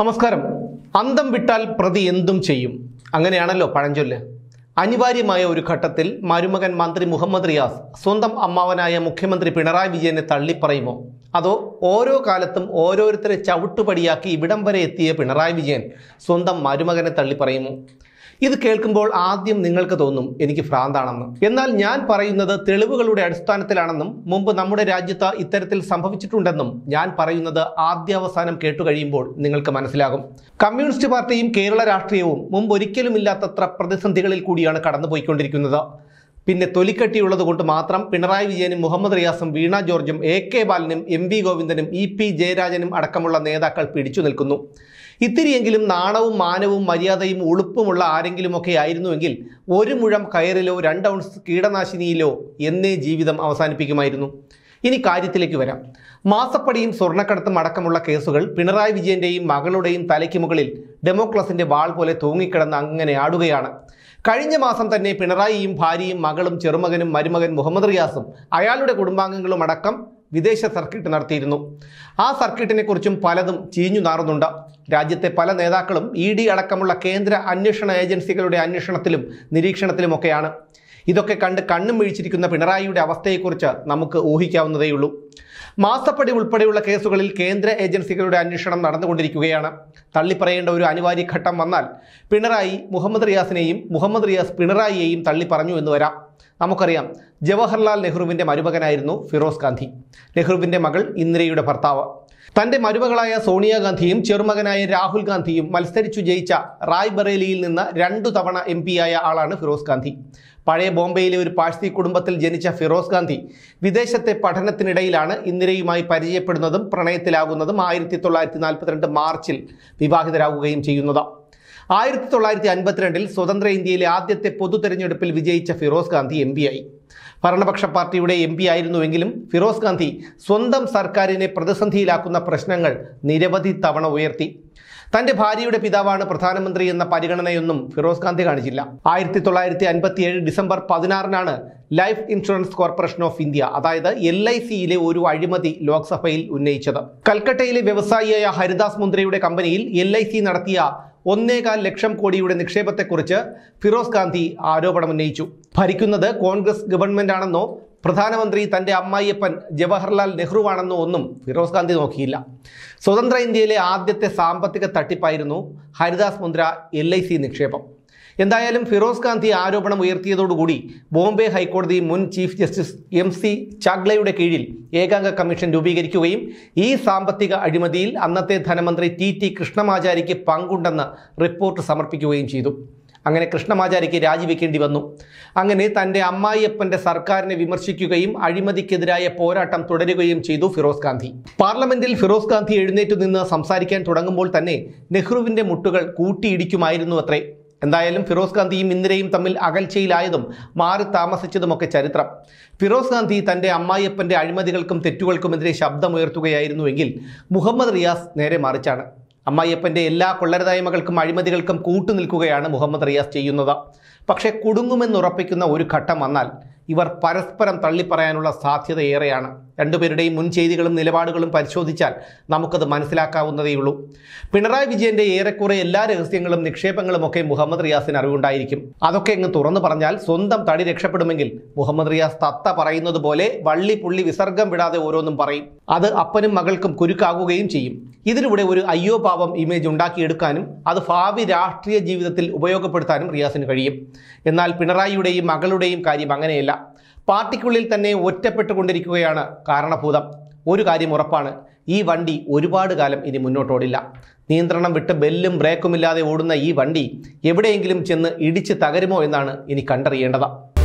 നമസ്കാരം അന്തം വിട്ടാൽ പ്രതി എന്തും ചെയ്യും അങ്ങനെയാണല്ലോ പഴഞ്ചൊല്ല് അനിവാര്യമായ ഒരു ഘട്ടത്തിൽ മരുമകൻ മന്ത്രി മുഹമ്മദ് റിയാസ് സ്വന്തം അമ്മാവനായ മുഖ്യമന്ത്രി പിണറായി വിജയനെ തള്ളിപ്പറയുമോ അതോ ഓരോ കാലത്തും ഓരോരുത്തരെ ചവിട്ടുപടിയാക്കി ഇവിടം വരെ എത്തിയ പിണറായി വിജയൻ സ്വന്തം മരുമകനെ തള്ളിപ്പറയുമോ ഇത് കേൾക്കുമ്പോൾ ആദ്യം നിങ്ങൾക്ക് തോന്നും എനിക്ക് ഭ്രാന്താണെന്ന് എന്നാൽ ഞാൻ പറയുന്നത് തെളിവുകളുടെ അടിസ്ഥാനത്തിലാണെന്നും മുമ്പ് നമ്മുടെ രാജ്യത്ത് ഇത്തരത്തിൽ സംഭവിച്ചിട്ടുണ്ടെന്നും ഞാൻ പറയുന്നത് ആദ്യാവസാനം കേട്ടുകഴിയുമ്പോൾ നിങ്ങൾക്ക് മനസ്സിലാകും കമ്മ്യൂണിസ്റ്റ് പാർട്ടിയും കേരള രാഷ്ട്രീയവും മുമ്പൊരിക്കലുമില്ലാത്തത്ര പ്രതിസന്ധികളിൽ കൂടിയാണ് കടന്നുപോയിക്കൊണ്ടിരിക്കുന്നത് പിന്നെ തൊലിക്കട്ടിയുള്ളത് കൊണ്ട് മാത്രം പിണറായി വിജയനും മുഹമ്മദ് റിയാസും വീണ ജോർജും എ കെ ബാലനും എം വി ഗോവിന്ദനും ഇ പി ജയരാജനും അടക്കമുള്ള നേതാക്കൾ പിടിച്ചു നിൽക്കുന്നു ഇത്തിരിയെങ്കിലും നാണവും മാനവും മര്യാദയും ഉളുപ്പുമുള്ള ആരെങ്കിലുമൊക്കെ ആയിരുന്നുവെങ്കിൽ ഒരു മുഴം കയറിലോ രണ്ട് ഔൺസ് കീടനാശിനിയിലോ എന്നേ ജീവിതം അവസാനിപ്പിക്കുമായിരുന്നു ഇനി കാര്യത്തിലേക്ക് വരാം മാസപ്പടിയും സ്വർണ്ണക്കടത്തും അടക്കമുള്ള കേസുകൾ പിണറായി വിജയന്റെയും മകളുടെയും തലയ്ക്ക് മുകളിൽ ഡെമോക്രസിന്റെ വാൾ പോലെ തൂങ്ങിക്കിടന്ന് അങ്ങനെ ആടുകയാണ് കഴിഞ്ഞ മാസം തന്നെ പിണറായിയും ഭാര്യയും മകളും ചെറുമകനും മരുമകൻ മുഹമ്മദ് റിയാസും അയാളുടെ കുടുംബാംഗങ്ങളും അടക്കം വിദേശ സർക്കിട്ട് നടത്തിയിരുന്നു ആ സർക്കിട്ടിനെക്കുറിച്ചും പലതും ചീഞ്ഞു നാറുന്നുണ്ട് രാജ്യത്തെ പല നേതാക്കളും ഇ ഡി അടക്കമുള്ള കേന്ദ്ര അന്വേഷണ ഏജൻസികളുടെ അന്വേഷണത്തിലും നിരീക്ഷണത്തിലുമൊക്കെയാണ് ഇതൊക്കെ കണ്ട് കണ്ണും വീഴ്ചിരിക്കുന്ന പിണറായിയുടെ അവസ്ഥയെക്കുറിച്ച് നമുക്ക് ഊഹിക്കാവുന്നതേയുള്ളൂ മാസപ്പടി ഉൾപ്പെടെയുള്ള കേസുകളിൽ കേന്ദ്ര ഏജൻസികളുടെ അന്വേഷണം നടന്നുകൊണ്ടിരിക്കുകയാണ് തള്ളിപ്പറയേണ്ട ഒരു അനിവാര്യ ഘട്ടം വന്നാൽ പിണറായി മുഹമ്മദ് റിയാസിനെയും മുഹമ്മദ് റിയാസ് പിണറായിയെയും തള്ളിപ്പറഞ്ഞു എന്ന് വരാം നമുക്കറിയാം ജവഹർലാൽ നെഹ്റുവിൻ്റെ മരുമകനായിരുന്നു ഫിറോസ് ഗാന്ധി നെഹ്റുവിൻ്റെ മകൾ ഇന്ദിരയുടെ ഭർത്താവ് തൻ്റെ മരുമകളായ സോണിയാഗാന്ധിയും ചെറുമകനായ രാഹുൽ ഗാന്ധിയും മത്സരിച്ചു ജയിച്ച റായ്ബറേലിയിൽ നിന്ന് രണ്ടു തവണ എം ആയ ആളാണ് ഫിറോസ് ഗാന്ധി പഴയ ബോംബെയിലെ ഒരു പാഴ്സി കുടുംബത്തിൽ ജനിച്ച ഫിറോസ് ഗാന്ധി വിദേശത്തെ പഠനത്തിനിടയിലാണ് ഇന്ദിരയുമായി പരിചയപ്പെടുന്നതും പ്രണയത്തിലാകുന്നതും ആയിരത്തി തൊള്ളായിരത്തി നാൽപ്പത്തിരണ്ട് മാർച്ചിൽ വിവാഹിതരാകുകയും ചെയ്യുന്നതാണ് ആയിരത്തി തൊള്ളായിരത്തി അൻപത്തിരണ്ടിൽ സ്വതന്ത്ര ഇന്ത്യയിലെ ആദ്യത്തെ പൊതു തെരഞ്ഞെടുപ്പിൽ വിജയിച്ച ഫിറോസ് ഗാന്ധി എം ആയി ഭരണപക്ഷ പാർട്ടിയുടെ എം ആയിരുന്നുവെങ്കിലും ഫിറോസ് ഗാന്ധി സ്വന്തം സർക്കാരിനെ പ്രതിസന്ധിയിലാക്കുന്ന പ്രശ്നങ്ങൾ നിരവധി തവണ ഉയർത്തി തന്റെ ഭാര്യയുടെ പിതാവാണ് പ്രധാനമന്ത്രി എന്ന പരിഗണനയൊന്നും ഫിറോസ് ഗാന്ധി കാണിച്ചില്ല ആയിരത്തി തൊള്ളായിരത്തി അൻപത്തി ഏഴ് ഡിസംബർ പതിനാറിനാണ് life insurance corporation of India അതായത് എൽ ഐ സിയിലെ ഒരു അഴിമതി ലോക്സഭയിൽ ഉന്നയിച്ചത് കൽക്കട്ടയിലെ വ്യവസായിയായ ഹരിദാസ് മുന്ദ്രയുടെ കമ്പനിയിൽ എൽ നടത്തിയ ഒന്നേകാൽ ലക്ഷം കോടിയുടെ നിക്ഷേപത്തെക്കുറിച്ച് ഫിറോസ് ഗാന്ധി ആരോപണമുന്നയിച്ചു ഭരിക്കുന്നത് കോൺഗ്രസ് ആണെന്നോ പ്രധാനമന്ത്രി തൻ്റെ അമ്മായിയപ്പൻ ജവഹർലാൽ നെഹ്റുവാണെന്നോ ഒന്നും ഫിറോസ് ഗാന്ധി നോക്കിയില്ല സ്വതന്ത്ര ഇന്ത്യയിലെ ആദ്യത്തെ സാമ്പത്തിക തട്ടിപ്പായിരുന്നു ഹരിദാസ് മുന്ദ്ര എൽ നിക്ഷേപം എന്തായാലും ഫിറോസ് ഗാന്ധി ആരോപണം ഉയർത്തിയതോടുകൂടി ബോംബെ ഹൈക്കോടതി മുൻ ചീഫ് ജസ്റ്റിസ് എം സി ചാഗ്ലയുടെ കീഴിൽ ഏകാംഗ കമ്മീഷൻ രൂപീകരിക്കുകയും ഈ സാമ്പത്തിക അഴിമതിയിൽ അന്നത്തെ ധനമന്ത്രി ടി ടി കൃഷ്ണമാചാരിക്ക് പങ്കുണ്ടെന്ന് റിപ്പോർട്ട് സമർപ്പിക്കുകയും ചെയ്തു അങ്ങനെ കൃഷ്ണമാചാരിക്ക് രാജിവെക്കേണ്ടി വന്നു അങ്ങനെ തൻ്റെ അമ്മായിയപ്പൻ്റെ സർക്കാരിനെ വിമർശിക്കുകയും അഴിമതിക്കെതിരായ പോരാട്ടം തുടരുകയും ചെയ്തു ഫിറോസ് ഗാന്ധി പാർലമെന്റിൽ ഫിറോസ് ഗാന്ധി എഴുന്നേറ്റു നിന്ന് സംസാരിക്കാൻ തുടങ്ങുമ്പോൾ തന്നെ നെഹ്റുവിൻ്റെ മുട്ടുകൾ കൂട്ടിയിടിക്കുമായിരുന്നു അത്രേ എന്തായാലും ഫിറോസ് ഗാന്ധിയും ഇന്ദിരയും തമ്മിൽ അകൽച്ചയിലായതും മാറി താമസിച്ചതുമൊക്കെ ചരിത്രം ഫിറോസ് ഗാന്ധി തൻ്റെ അമ്മായിയപ്പൻ്റെ അഴിമതികൾക്കും തെറ്റുകൾക്കുമെതിരെ ശബ്ദമുയർത്തുകയായിരുന്നുവെങ്കിൽ മുഹമ്മദ് റിയാസ് നേരെ മറിച്ചാണ് അമ്മായിയപ്പൻ്റെ എല്ലാ കൊള്ളരതായ്മകൾക്കും അഴിമതികൾക്കും കൂട്ടുനിൽക്കുകയാണ് മുഹമ്മദ് റിയാസ് ചെയ്യുന്നത് പക്ഷേ കുടുങ്ങുമെന്നുറപ്പിക്കുന്ന ഒരു ഘട്ടം വന്നാൽ ഇവർ പരസ്പരം തള്ളിപ്പറയാനുള്ള സാധ്യത ഏറെയാണ് രണ്ടുപേരുടെയും മുൻ ചെയ്തികളും നിലപാടുകളും പരിശോധിച്ചാൽ നമുക്കത് മനസ്സിലാക്കാവുന്നതേയുള്ളൂ പിണറായി വിജയന്റെ ഏറെക്കുറെ എല്ലാ രഹസ്യങ്ങളും നിക്ഷേപങ്ങളും ഒക്കെ മുഹമ്മദ് റിയാസിന് അറിവുണ്ടായിരിക്കും അതൊക്കെ അങ്ങ് തുറന്നു പറഞ്ഞാൽ സ്വന്തം തടി രക്ഷപ്പെടുമെങ്കിൽ മുഹമ്മദ് റിയാസ് തത്ത പറയുന്നത് പോലെ വള്ളി പുള്ളി വിസർഗം വിടാതെ ഓരോന്നും പറയും അത് അപ്പനും മകൾക്കും കുരുക്കാകുകയും ചെയ്യും ഇതിലൂടെ ഒരു അയ്യോ പാപം ഇമേജ് ഉണ്ടാക്കിയെടുക്കാനും അത് ഭാവി രാഷ്ട്രീയ ജീവിതത്തിൽ ഉപയോഗപ്പെടുത്താനും റിയാസിന് കഴിയും എന്നാൽ പിണറായിയുടെയും മകളുടെയും കാര്യം അങ്ങനെയല്ല പാർട്ടിക്കുള്ളിൽ തന്നെ ഒറ്റപ്പെട്ടുകൊണ്ടിരിക്കുകയാണ് കാരണഭൂതം ഒരു കാര്യം ഉറപ്പാണ് ഈ വണ്ടി ഒരുപാട് കാലം ഇനി മുന്നോട്ടോടില്ല നിയന്ത്രണം വിട്ട് ബെല്ലും ബ്രേക്കുമില്ലാതെ ഓടുന്ന ഈ വണ്ടി എവിടെയെങ്കിലും ചെന്ന് ഇടിച്ച് തകരുമോ എന്നാണ് ഇനി കണ്ടറിയേണ്ടത്